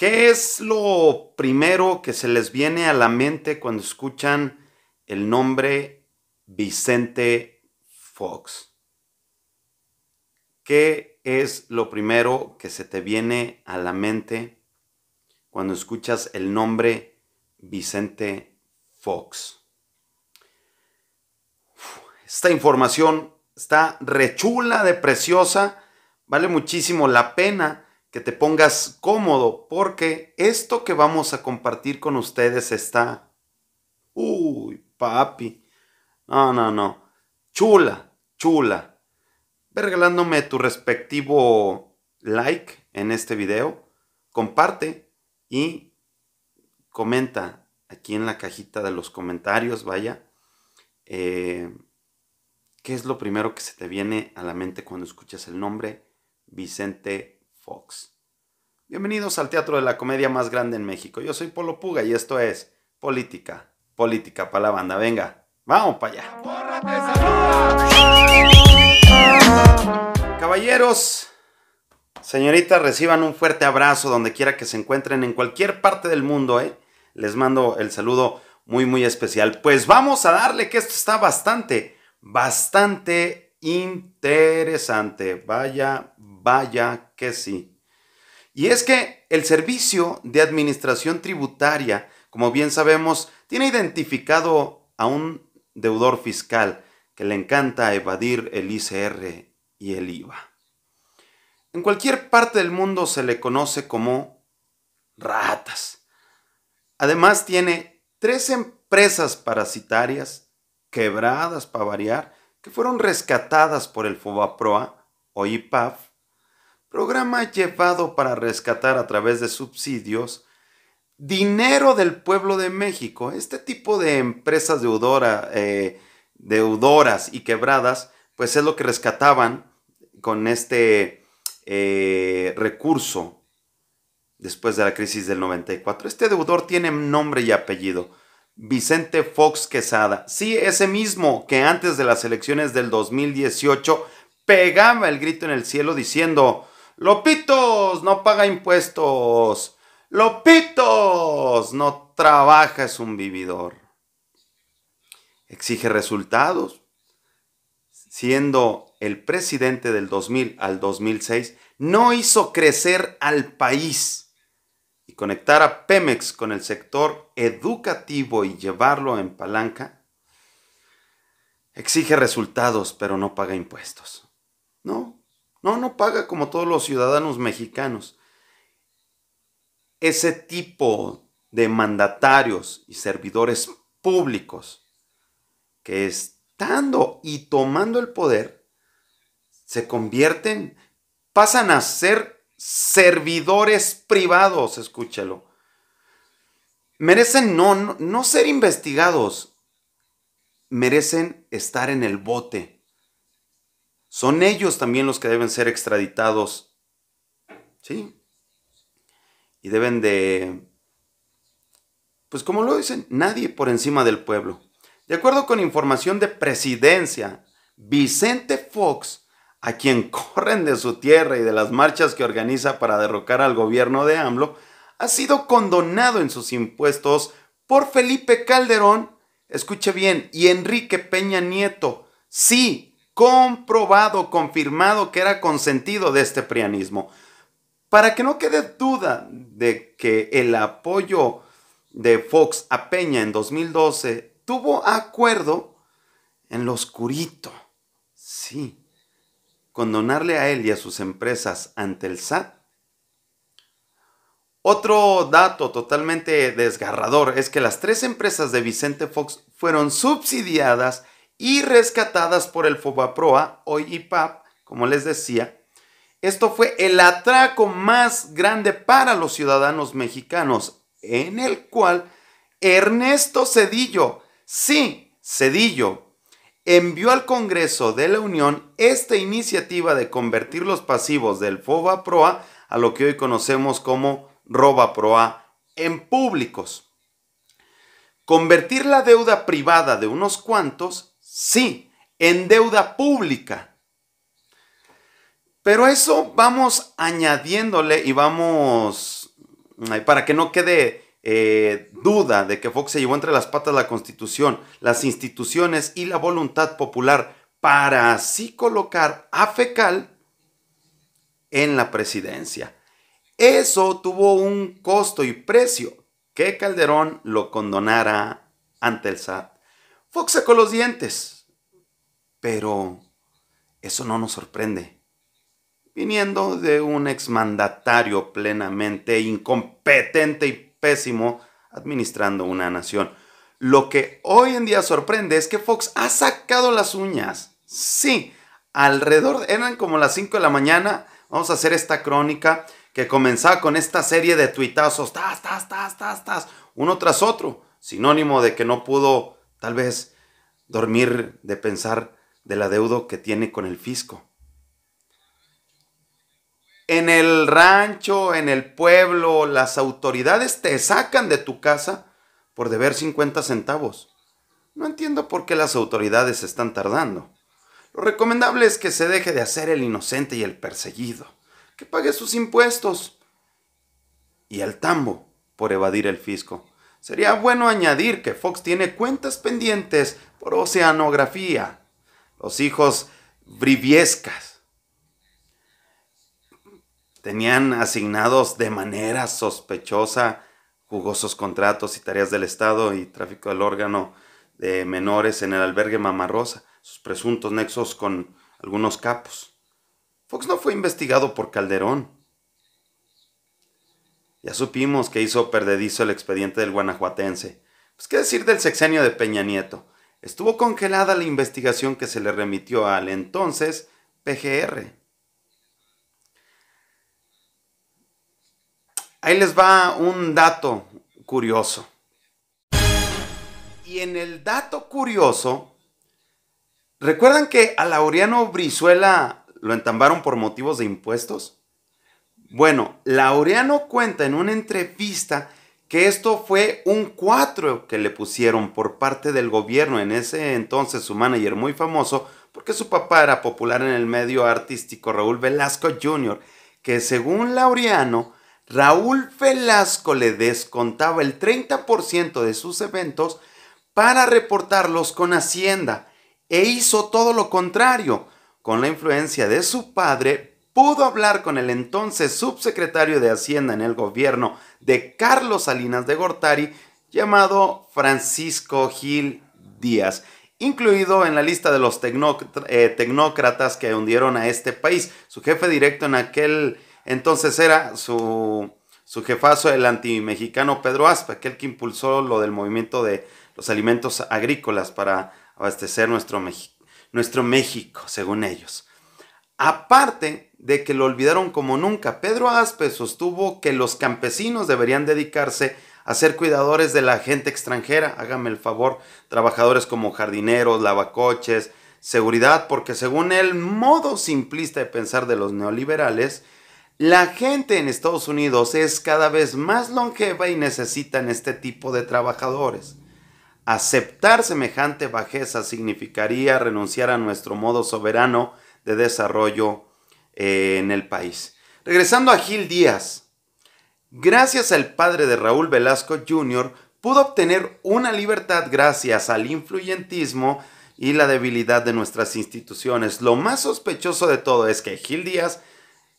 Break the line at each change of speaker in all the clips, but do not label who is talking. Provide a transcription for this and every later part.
¿Qué es lo primero que se les viene a la mente cuando escuchan el nombre Vicente Fox? ¿Qué es lo primero que se te viene a la mente cuando escuchas el nombre Vicente Fox? Esta información está rechula de preciosa, vale muchísimo la pena que te pongas cómodo, porque esto que vamos a compartir con ustedes está... Uy, papi. No, no, no. Chula, chula. Ve regalándome tu respectivo like en este video. Comparte y comenta aquí en la cajita de los comentarios, vaya. Eh, ¿Qué es lo primero que se te viene a la mente cuando escuchas el nombre Vicente Fox. Bienvenidos al Teatro de la Comedia más grande en México. Yo soy Polo Puga y esto es Política, Política para la banda. Venga, vamos para allá. Caballeros, señoritas, reciban un fuerte abrazo donde quiera que se encuentren en cualquier parte del mundo. ¿eh? Les mando el saludo muy, muy especial. Pues vamos a darle que esto está bastante, bastante interesante. Vaya, Vaya que sí. Y es que el Servicio de Administración Tributaria, como bien sabemos, tiene identificado a un deudor fiscal que le encanta evadir el ICR y el IVA. En cualquier parte del mundo se le conoce como ratas. Además tiene tres empresas parasitarias quebradas para variar que fueron rescatadas por el FOBAPROA o IPAF programa llevado para rescatar a través de subsidios dinero del pueblo de México. Este tipo de empresas deudoras eh, y quebradas, pues es lo que rescataban con este eh, recurso después de la crisis del 94. Este deudor tiene nombre y apellido. Vicente Fox Quesada. Sí, ese mismo que antes de las elecciones del 2018 pegaba el grito en el cielo diciendo, Lopitos no paga impuestos. Lopitos no trabaja, es un vividor. Exige resultados. Siendo el presidente del 2000 al 2006, no hizo crecer al país. Y conectar a Pemex con el sector educativo y llevarlo en palanca exige resultados, pero no paga impuestos. ¿No? No, no paga como todos los ciudadanos mexicanos. Ese tipo de mandatarios y servidores públicos que estando y tomando el poder se convierten, pasan a ser servidores privados, escúchalo. Merecen no, no, no ser investigados, merecen estar en el bote son ellos también los que deben ser extraditados. ¿Sí? Y deben de... Pues como lo dicen, nadie por encima del pueblo. De acuerdo con información de presidencia, Vicente Fox, a quien corren de su tierra y de las marchas que organiza para derrocar al gobierno de AMLO, ha sido condonado en sus impuestos por Felipe Calderón, escuche bien, y Enrique Peña Nieto. Sí, comprobado, confirmado que era consentido de este prianismo. Para que no quede duda de que el apoyo de Fox a Peña en 2012 tuvo acuerdo en lo oscurito, sí, con donarle a él y a sus empresas ante el SAT. Otro dato totalmente desgarrador es que las tres empresas de Vicente Fox fueron subsidiadas y rescatadas por el Fobaproa, hoy IPAP, como les decía. Esto fue el atraco más grande para los ciudadanos mexicanos, en el cual Ernesto Cedillo, sí, Cedillo, envió al Congreso de la Unión esta iniciativa de convertir los pasivos del Fobaproa a lo que hoy conocemos como Robaproa en públicos. Convertir la deuda privada de unos cuantos Sí, en deuda pública. Pero eso vamos añadiéndole y vamos, para que no quede eh, duda de que Fox se llevó entre las patas la constitución, las instituciones y la voluntad popular para así colocar a Fecal en la presidencia. Eso tuvo un costo y precio que Calderón lo condonara ante el SAT. Fox sacó los dientes. Pero eso no nos sorprende.
Viniendo
de un exmandatario plenamente incompetente y pésimo administrando una nación. Lo que hoy en día sorprende es que Fox ha sacado las uñas. Sí, alrededor, eran como las 5 de la mañana, vamos a hacer esta crónica que comenzaba con esta serie de tuitazos, tas, tas, tas, tas, tas, uno tras otro, sinónimo de que no pudo Tal vez dormir de pensar del deuda que tiene con el fisco. En el rancho, en el pueblo, las autoridades te sacan de tu casa por deber 50 centavos. No entiendo por qué las autoridades están tardando. Lo recomendable es que se deje de hacer el inocente y el perseguido, que pague sus impuestos y al tambo por evadir el fisco. Sería bueno añadir que Fox tiene cuentas pendientes por oceanografía. Los hijos Briviescas tenían asignados de manera sospechosa jugosos contratos y tareas del Estado y tráfico del órgano de menores en el albergue Rosa, sus presuntos nexos con algunos capos. Fox no fue investigado por Calderón, ya supimos que hizo perdedizo el expediente del guanajuatense. Pues qué decir del sexenio de Peña Nieto. Estuvo congelada la investigación que se le remitió al entonces PGR. Ahí les va un dato curioso. Y en el dato curioso, ¿recuerdan que a Laureano Brizuela lo entambaron por motivos de impuestos? Bueno, Laureano cuenta en una entrevista que esto fue un 4 que le pusieron por parte del gobierno, en ese entonces su manager muy famoso, porque su papá era popular en el medio artístico Raúl Velasco Jr., que según Laureano, Raúl Velasco le descontaba el 30% de sus eventos para reportarlos con Hacienda e hizo todo lo contrario. Con la influencia de su padre, pudo hablar con el entonces subsecretario de Hacienda en el gobierno de Carlos Salinas de Gortari, llamado Francisco Gil Díaz, incluido en la lista de los eh, tecnócratas que hundieron a este país. Su jefe directo en aquel entonces era su, jefazo, el antimexicano Pedro Aspa, aquel que impulsó lo del movimiento de los alimentos agrícolas para abastecer nuestro, nuestro México, según ellos. Aparte, de que lo olvidaron como nunca. Pedro Aspe sostuvo que los campesinos deberían dedicarse a ser cuidadores de la gente extranjera. Hágame el favor, trabajadores como jardineros, lavacoches, seguridad, porque según el modo simplista de pensar de los neoliberales, la gente en Estados Unidos es cada vez más longeva y necesitan este tipo de trabajadores. Aceptar semejante bajeza significaría renunciar a nuestro modo soberano de desarrollo eh, en el país. Regresando a Gil Díaz, gracias al padre de Raúl Velasco Jr., pudo obtener una libertad gracias al influyentismo y la debilidad de nuestras instituciones. Lo más sospechoso de todo es que Gil Díaz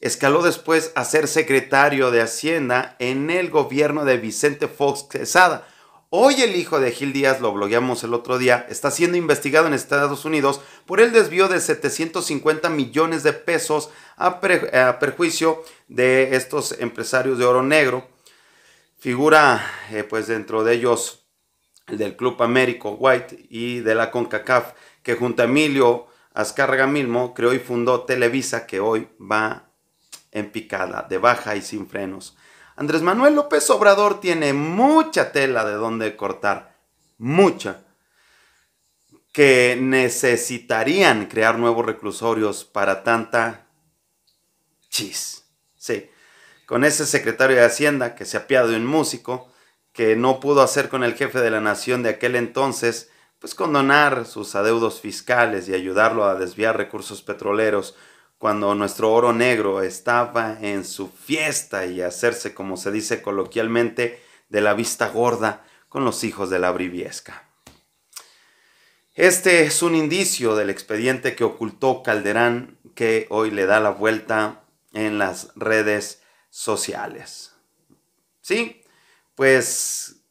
escaló después a ser secretario de Hacienda en el gobierno de Vicente Fox Quesada, Hoy el hijo de Gil Díaz, lo blogueamos el otro día, está siendo investigado en Estados Unidos por el desvío de 750 millones de pesos a, perjuicio de estos empresarios de oro negro. Figura eh, pues dentro de ellos el del Club Américo White y de la CONCACAF que junto a Emilio Azcárraga mismo creó y fundó Televisa que hoy va en picada, de baja y sin frenos. Andrés Manuel López Obrador tiene mucha tela de donde cortar, mucha, que necesitarían crear nuevos reclusorios para tanta chis. Sí, con ese secretario de Hacienda que se apiado de un músico que no pudo hacer con el jefe de la nación de aquel entonces, pues condonar sus adeudos fiscales y ayudarlo a desviar recursos petroleros cuando nuestro oro negro estaba en su fiesta y hacerse, como se dice coloquialmente, de la vista gorda con los hijos de la briviesca. Este es un indicio del expediente que ocultó Calderán que hoy le da la vuelta en las redes sociales. ¿Sí? Pues,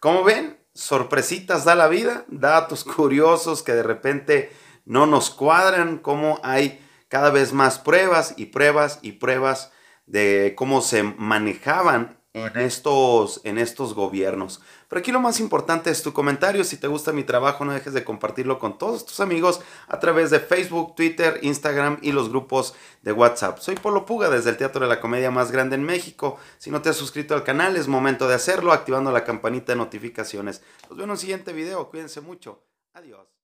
como ven, sorpresitas da la vida, datos curiosos que de repente no nos cuadran, como hay cada vez más pruebas y pruebas y pruebas de cómo se manejaban en estos, en estos gobiernos. Pero aquí lo más importante es tu comentario. Si te gusta mi trabajo, no dejes de compartirlo con todos tus amigos a través de Facebook, Twitter, Instagram y los grupos de WhatsApp. Soy Polo Puga desde el Teatro de la Comedia más grande en México. Si no te has suscrito al canal, es momento de hacerlo activando la campanita de notificaciones. Nos vemos en un siguiente video. Cuídense mucho. Adiós.